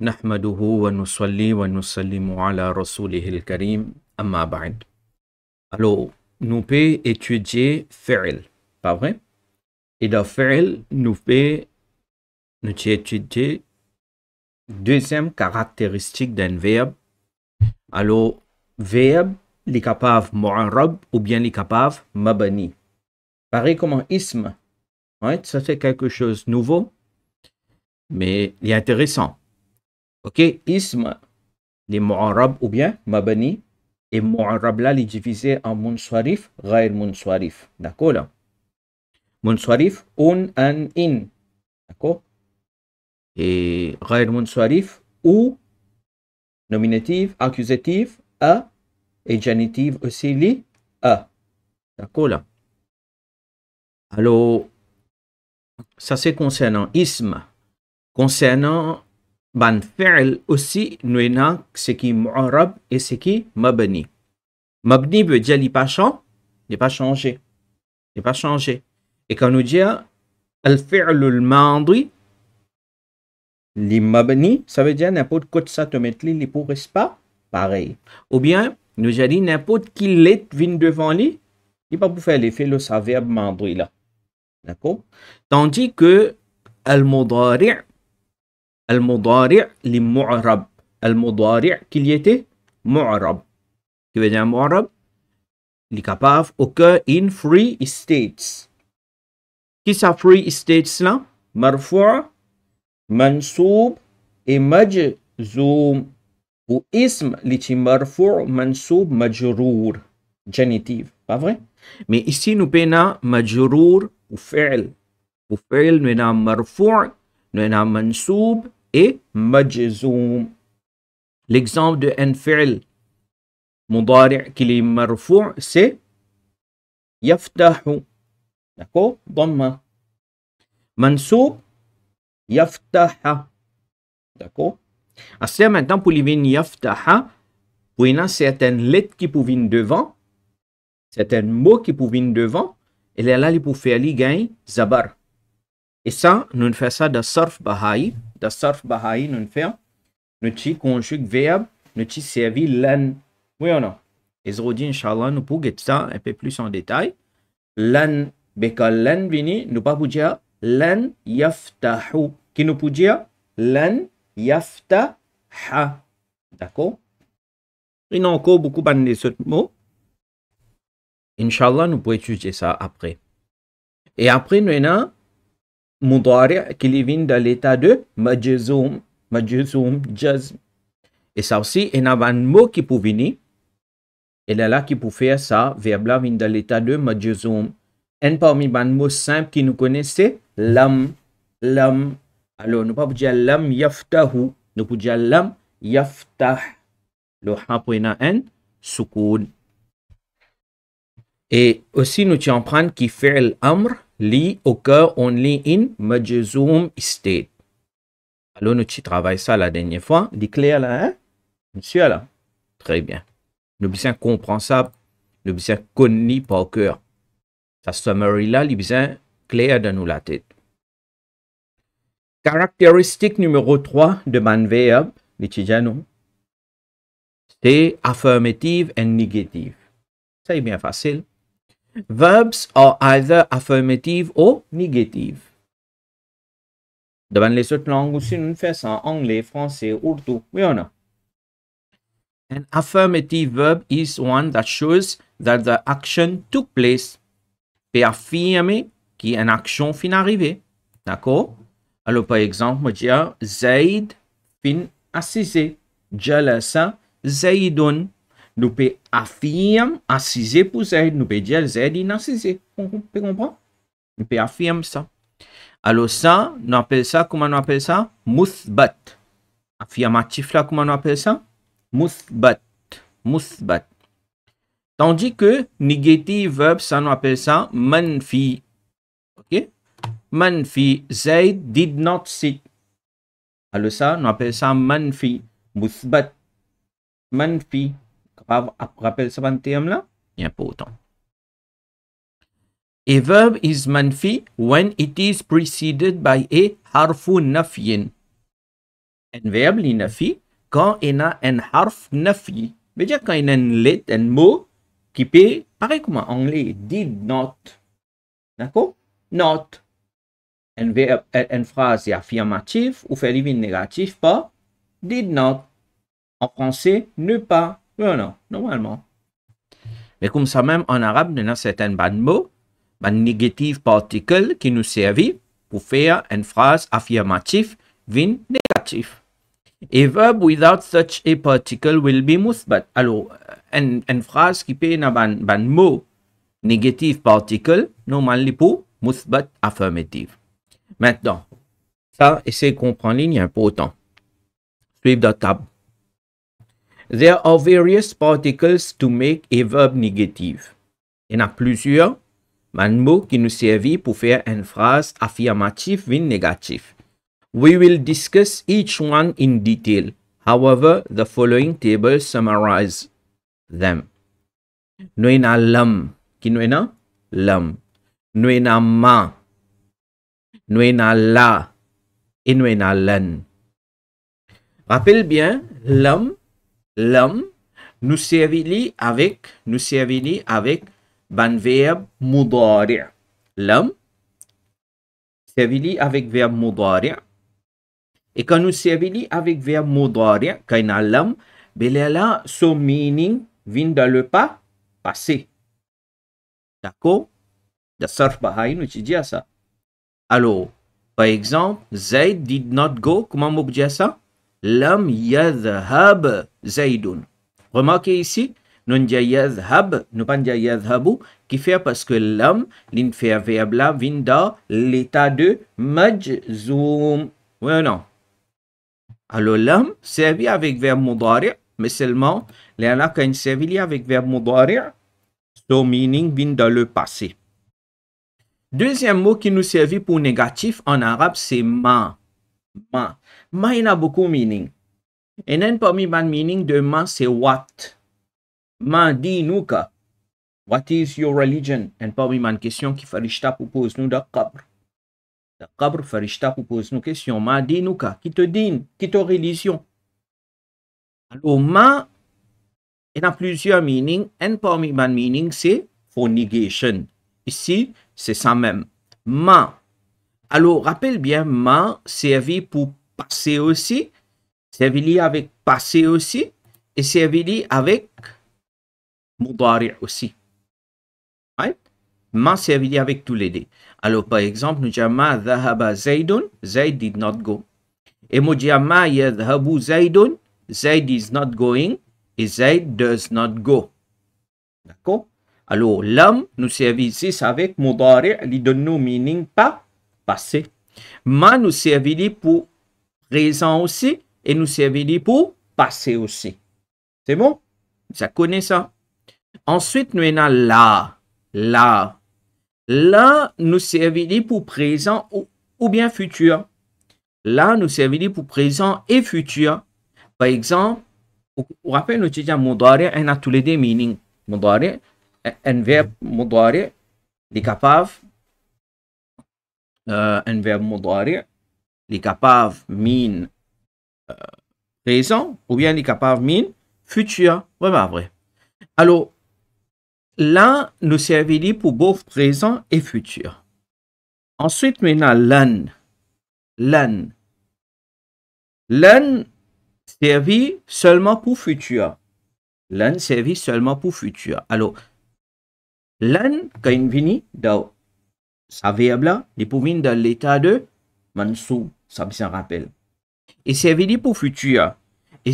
Alors, nous pouvons étudier faire pas vrai? Et dans fa'il », nous pouvons nous étudier deuxième caractéristique d'un verbe. Alors, verbe, les capables mu'arab ou bien les capables mabani. Pareil comme un « isme. Ça, c'est quelque chose de nouveau, mais il est intéressant. Ok, ism, les mu'arab ou bien mabani. Et mu'arab là, les divisé en munswarif, ghayr munswarif. D'accord là Munswarif, un, an, in. D'accord Et ghair munswarif ou nominative, accusative, a. Et genitive aussi, li, a. D'accord là Alors, ça c'est concernant ism. Concernant « Ban aussi, nous avons ce qui est mu'arab et ce qui mabni. Mabni veut dire n'est pas changé. n'est pas changé. Et quand nous disons al-fi'l al-mandri, mabni, ça veut dire n'importe quoi ça te mettre les pour pas pareil. Ou bien, nous disons « n'importe qui l'est vient devant lui, il pas pour faire l'effet le sa verbe mandri là. D'accord Tandis que al-mudari' المضارع لمعرب المضارع كليته معرب كيف يعني معرب اللي كاباف occur in free states كيسا free states لا مرفوع منصوب مجزوم اسم اللي مرفوع منصوب مجرور genitive pas vrai mais ici nous بينا مجرور وفعل وفعل نوينا مرفوع نوينا منصوب et majzoum. L'exemple de un mudari' qui est marfou, c'est yaftahu. D'accord Dhamma. Mansoub, yaftaha. D'accord Asya maintenant pour les yaftaha, pour il y a certaines lettres qui peuvent venir devant, un mot qui peuvent devant, et là, là, il faire gagner zabar. Et ça, nous faisons ça dans surf bahaï, da sarf bahayi nun faire, nous conjugue verbe, nous ci servi l'an. Oui ou non? Et aujourd'hui, Inch'Allah, nous pouvons get ça un peu plus en détail. L'an, que l'an vini, nous pas pouvons dire l'an yaftahu. Qui nous pouvons dire l'an yaftaha. D'accord? Il y a encore beaucoup de mots. Inch'Allah, nous pouvons étudier ça après. Et après, nous avons Moudari qui vient de l'état de majzoum, majzoum, jazm. Et ça aussi, il y a un mot qui peut venir. Et là, là qui peut faire ça, verbe là vient de l'état de majzoum. Un parmi les mots simples qui nous connaissent, l'am, l'am. Alors, nous ne pouvons pas dire l'am yaftahu, nous pouvons dire l'am yaftah. Le ha pour un soukoun. Et aussi, nous tiens prendre qui fait l'amr, li occur only in majzum state. Alors, nous travaillé ça la dernière fois. C'est clair là, hein? Monsieur là. Très bien. Nous bien comprend ça. Nous bien connu par cœur. ce summary là, il bien clair dans nous la tête. Caractéristique numéro 3 de man verb, c'est affirmative et négative. Ça est bien facile verbs are either affirmative or negative. Devant les autres langues aussi, nous faisons ça anglais, français, urdu, oui ou non? An affirmative verb is one that shows that the action took place. Peut affirmer qu'une action fin arrivée. D'accord? Alors, par exemple, je dis Zaid fin assisé. Jalasa Zaidun nous peut affirmer assise pour Z, nous peut dire Z est en 6 comprendre? Nous peut affirmer ça. Alors ça, nous appelle ça, comment nous appelle ça? affirme Affirmatif là, comment nous appelle ça? Mouthbat. Tandis que negative verb, ça, nous appelle ça manfi. OK? Manfi. Z did not sit. Alors ça, nous appelle ça manfi. Muthbat. Manfi rappelle ce un terme là? Important. A verb is manfi when it is preceded by a harfu nafiin. Un verbe li nafi quand il y a un harf nafi. veut dire quand il y a une lettre, un mot qui peut, pareil comme en anglais, did not. D'accord? Not. Un verbe, une phrase affirmative ou fait négative par did not. En français, ne pas. Non, non, normalement. Mais comme ça même, en arabe, nous avons certains bon mots, un négatives particle qui nous servit pour faire une phrase affirmative, vin négatif. A verb without such a particle will be musbat. Alors, une, phrase qui peut avoir un, bon mot négatif particle, normalement pour musbat affirmative. Maintenant, ça, essayez de comprendre, il est important. Suivez la table. There are various particles to make a verb négative. Il y en a plusieurs. Un mot qui nous servit pour faire une phrase affirmative ou négative. We will discuss each one in detail. However, the following table summarizes them. Nous en a l'homme. Qui nous en a? L'homme. Nous en a ma. Nous en a la. Et nous en a l'un. Rappelle bien, l'homme l'homme nous servit avec, nous servit avec ban verbe mudari. L'homme servit avec verbe mudari. Et quand nous servit avec verbe mudari, quand l'homme, Belala so meaning vient dans le pas passé. D'accord? The surf main nous dit ça. Alors, par exemple, Zaid did not go, comment on dit ça? Lam yadhhab Zaidun. Remarquez ici, non yadhhab, non pas yadhhabu, qui fait parce que lam, verbe là, vient dans l'état de majzoum. Oui ou non? Alors lam servi avec verbe mudari, mais seulement, l'ana servi avec verbe mudari, son meaning vient dans le passé. Deuxième mot qui nous servit pour négatif en arabe, c'est ma ma. Ma, il a beaucoup de meaning. Et un parmi les meaning de ma, c'est what. Ma, dit nous What is your religion? Et parmi les question qui Farishta propos nous dans Qabr. Dans Qabr, Farishta propos nous question. Ma, dit nous Qui te dit ?»« Qui te religion? Alors, ma, il a plusieurs meanings. Un parmi de « meaning, c'est for Ici, c'est ça même. Ma, alors, rappelle bien, ma servi pour passer aussi, servi avec passer aussi, et servi avec moudari aussi. Right? Ma servi avec tous les deux. Alors, par exemple, nous disons ma zahaba zaidun, zaid did not go. Et nous disons ma yadhabu zaidun, zaid is not going, et zaid does not go. D'accord? Alors, l'homme nous servit ici avec moudari, il donne nous meaning pas passé, mais nous servir pour présent aussi et nous servir pour passé aussi. C'est bon? Ça connaît ça. Ensuite, nous avons là, là. Là nous servir pour présent ou, ou bien futur. Là nous servir pour présent et futur. Par exemple, vous vous rappelez, nous disons Moudari, on a tous les deux meanings. un verbe capable un verbe modari, il est capable mine présent ou bien il est capable mine futur. Vraiment bah, vrai. Alors, là, nous servit pour both présent et futur. Ensuite, maintenant, l'an. L'an. L'an servit seulement pour futur. L'an servit seulement pour futur. Alors, l'an, quand il vient ce verbe-là, il proviennent dans l'état de Mansou. ça me rappelle. Et c'est dit pour futur. Et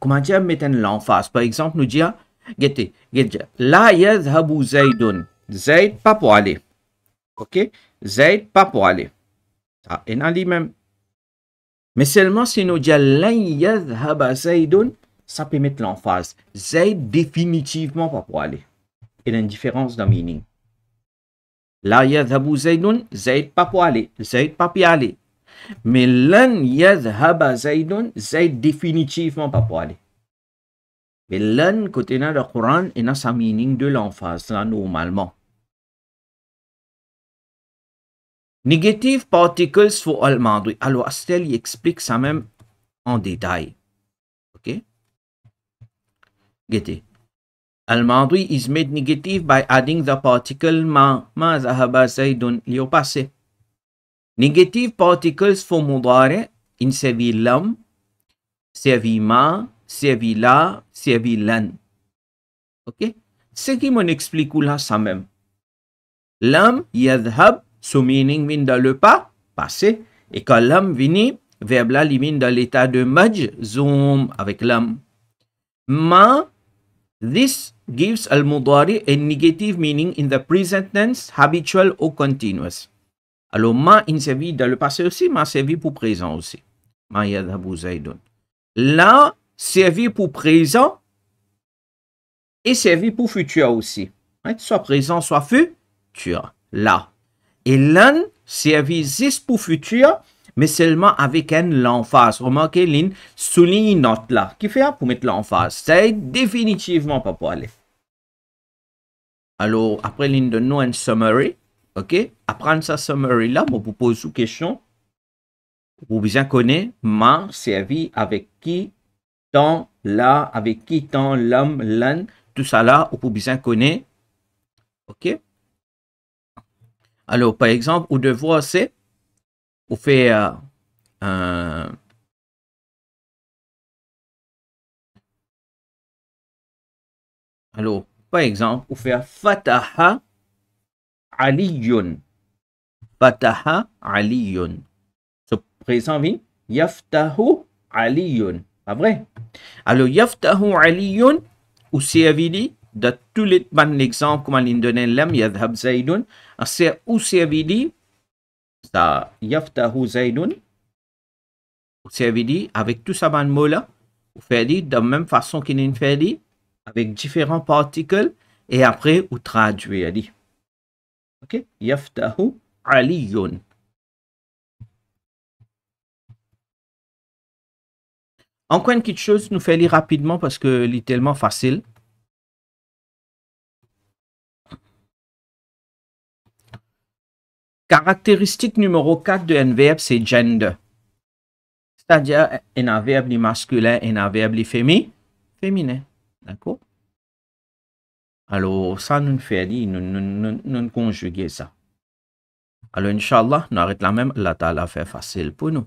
comment dire, mettre l'emphase. Par exemple, nous dire, la la yadhabu zaydun. Zayd, pas pour aller. Ok? Zaid pas pour aller. Ça, et en lui-même. Mais seulement si nous disons la yadhaba zaydun, ça peut mettre l'emphase. Zayd, définitivement pas pour aller. Et différence dans meaning. La yadhabu zaydun, zayd pas pour aller, zayd pas pour aller. Mais l'an yadhaba zaydun, zayd définitivement pas pour aller. Mais l'an côté dans le Coran sa meaning de l'emphase, normalement. Negative particles for almandri. Alors, Astel il explique ça même en détail. OK? Guettez. Al-Madi is made negative by adding the particle ma. Ma zahaba Zaydun lié passé. Negative particles for mudare in sevilam, sevima, sevila, sevilan. Ok? Ce qui m'en explique là, ça même. yadhab, so meaning vient dans le pas, passé, et quand vient, vini, verbe là, limite dans l'état de maj, zoom, avec lam Ma, This gives al-mudari a negative meaning in the present tense, habitual or continuous. Alors, ma il servit dans le passé aussi, ma servi pour présent aussi. Ma yadhabu zaidun. Là, servi pour présent et servi pour futur aussi. Soit présent, soit futur. Là. Et l'un servit pour futur mais seulement avec un l'emphase. Remarquez, Lynn souligne note là. Qui fait pour mettre l'emphase C'est définitivement pas pour aller. Alors, après Lynn donne nous un summary. OK Apprendre sa summary là, moi, vous pose une question. Vous bien connaître. m'a servi avec qui, tant là, avec qui, tant l'homme, l'un, tout ça là, vous bien connaître. OK alors, par exemple, au devoir, c'est offert euh, un, alors par exemple, faites Fataha Aliyun, Fataha Aliyun, ce présent vient Yaftahu Aliyun, pas vrai? Alors Yaftahu Aliyun ou servili de tous les exemples exemple comme l'indonésien l'am yadhab zaidun c'est ou ça yaftahu zaidun c'est savez, avec tout ça vous mola ou fait de la même façon qu'il est fait avec différents particules et après vous traduisez. OK yaftahu aliyun encore une petite chose nous fait lire rapidement parce que c'est tellement facile Caractéristique numéro 4 de verbe, c'est gender. C'est-à-dire un verbe masculin, un verbe féminin. Féminin. D'accord Alors, ça nous fait dire, nous, nous, conjuguer ça. Alors, Inch'Allah, nous arrêtons la même, la tâche fait facile pour nous.